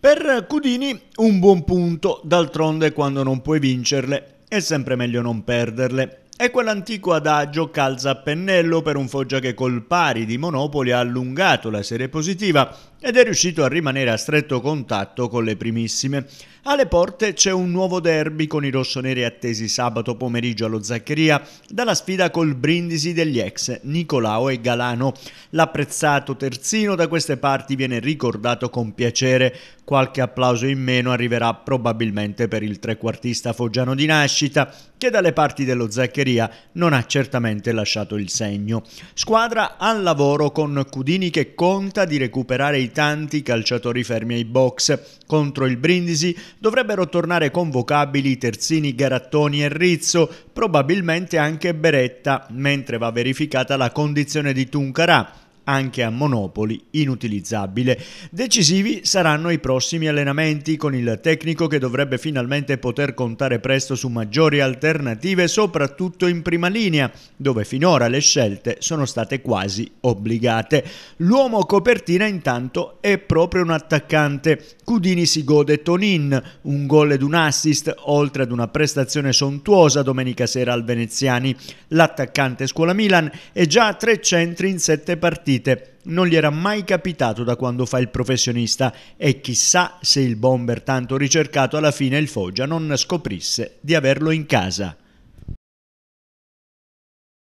Per Cudini un buon punto, d'altronde quando non puoi vincerle è sempre meglio non perderle. È quell'antico adagio calza a pennello per un Foggia che col pari di Monopoli ha allungato la serie positiva ed è riuscito a rimanere a stretto contatto con le primissime. Alle porte c'è un nuovo derby con i rossoneri attesi sabato pomeriggio allo Zaccheria dalla sfida col Brindisi degli ex Nicolao e Galano. L'apprezzato terzino da queste parti viene ricordato con piacere. Qualche applauso in meno arriverà probabilmente per il trequartista foggiano di nascita che dalle parti dello Zaccheria non ha certamente lasciato il segno. Squadra al lavoro con Cudini che conta di recuperare i tanti calciatori fermi ai box. Contro il Brindisi dovrebbero tornare convocabili Terzini, Garattoni e Rizzo, probabilmente anche Beretta, mentre va verificata la condizione di Tuncarà anche a Monopoli inutilizzabile. Decisivi saranno i prossimi allenamenti con il tecnico che dovrebbe finalmente poter contare presto su maggiori alternative soprattutto in prima linea dove finora le scelte sono state quasi obbligate. L'uomo copertina intanto è proprio un attaccante. Cudini si gode Tonin, un gol ed un assist oltre ad una prestazione sontuosa domenica sera al Veneziani. L'attaccante scuola Milan è già a tre centri in sette partite partite. Non gli era mai capitato da quando fa il professionista e chissà se il bomber tanto ricercato alla fine il Foggia non scoprisse di averlo in casa.